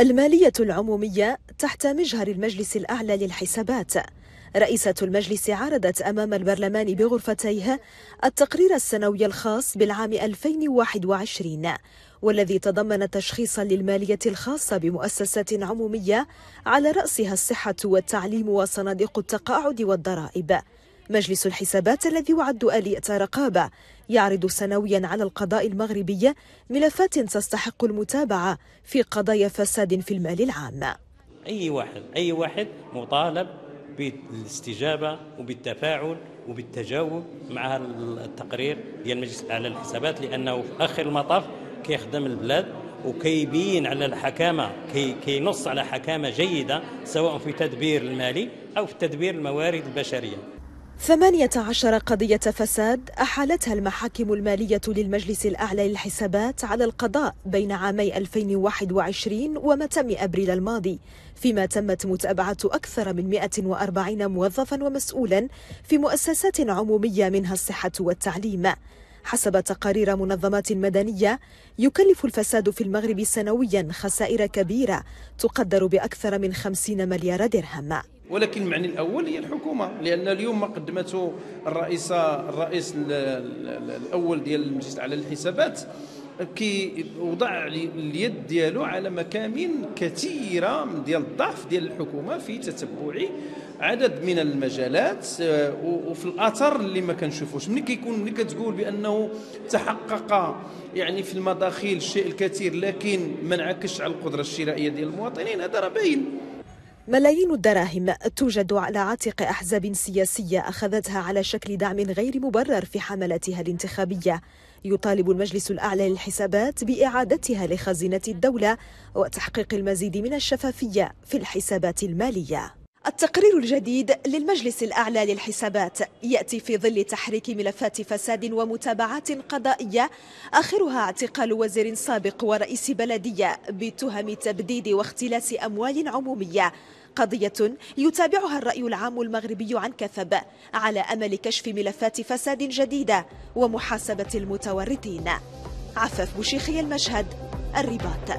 المالية العمومية تحت مجهر المجلس الأعلى للحسابات رئيسة المجلس عرضت أمام البرلمان بغرفتيه التقرير السنوي الخاص بالعام 2021 والذي تضمن تشخيصا للمالية الخاصة بمؤسسات عمومية على رأسها الصحة والتعليم وصناديق التقاعد والضرائب مجلس الحسابات الذي يعد آلية رقابة يعرض سنويا على القضاء المغربي ملفات تستحق المتابعة في قضايا فساد في المال العام أي واحد أي واحد مطالب بالاستجابة وبالتفاعل وبالتجاوب مع التقرير ديال مجلس الأعلى للحسابات لأنه في آخر المطاف كيخدم البلاد وكيبين على الحكامة كي كينص على حكامة جيدة سواء في تدبير المالي أو في تدبير الموارد البشرية 18 قضية فساد أحالتها المحاكم المالية للمجلس الأعلى للحسابات على القضاء بين عامي 2021 ومتم أبريل الماضي فيما تمت متابعة أكثر من 140 موظفا ومسؤولا في مؤسسات عمومية منها الصحة والتعليم حسب تقارير منظمات مدنية يكلف الفساد في المغرب سنويا خسائر كبيرة تقدر بأكثر من 50 مليار درهم ولكن المعنى الاول هي الحكومه لان اليوم ما قدمته الرئيسه الرئيس الاول ديال المجلس على الحسابات كي وضع اليد ديالو على مكامن كثيره ديال الضعف ديال الحكومه في تتبع عدد من المجالات آه، وفي الاثر اللي ما كنشوفوش ملي كيكون ملي كتقول بانه تحقق يعني في المداخيل الشيء الكثير لكن ما انعكسش على القدره الشرائيه ديال المواطنين هذا راه باين ملايين الدراهم توجد على عاتق أحزاب سياسية أخذتها على شكل دعم غير مبرر في حملاتها الانتخابية يطالب المجلس الأعلى للحسابات بإعادتها لخزينة الدولة وتحقيق المزيد من الشفافية في الحسابات المالية التقرير الجديد للمجلس الأعلى للحسابات يأتي في ظل تحريك ملفات فساد ومتابعات قضائية آخرها اعتقال وزير سابق ورئيس بلدية بتهم تبديد واختلاس أموال عمومية قضية يتابعها الرأي العام المغربي عن كثب على أمل كشف ملفات فساد جديدة ومحاسبة المتورطين عفاف بوشيخي المشهد الرباط